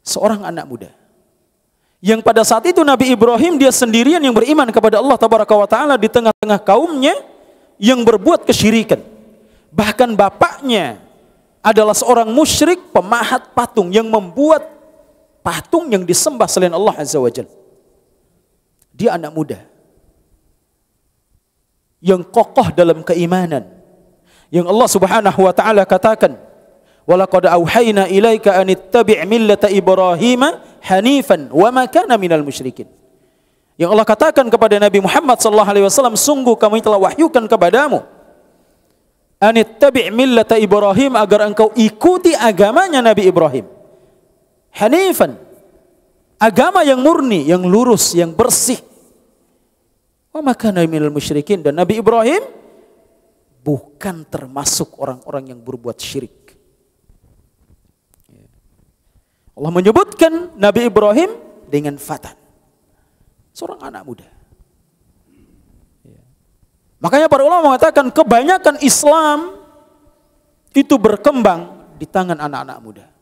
Seorang anak muda yang pada saat itu Nabi Ibrahim dia sendirian yang beriman kepada Allah Tabaraka wa taala di tengah-tengah kaumnya yang berbuat kesyirikan. Bahkan bapaknya adalah seorang musyrik pemahat patung yang membuat patung yang disembah selain Allah Azza wa Dia anak muda yang kokoh dalam keimanan yang Allah Subhanahu wa taala katakan walaqad auhayna ilaika an ittabi' millata ibrahima hanifan wa ma kana minal musyrikin yang Allah katakan kepada Nabi Muhammad sallallahu alaihi wasallam sungguh kami telah wahyukan kepadamu an ittabi' millata ibrahim agar engkau ikuti agamanya Nabi Ibrahim hanifan agama yang murni yang lurus yang bersih wa ma kana minal musyrikin dan Nabi Ibrahim bukan termasuk orang-orang yang berbuat syirik. Ya. Allah menyebutkan Nabi Ibrahim dengan fatan. Seorang anak muda. Ya. Makanya para ulama mengatakan kebanyakan Islam itu berkembang di tangan anak-anak muda.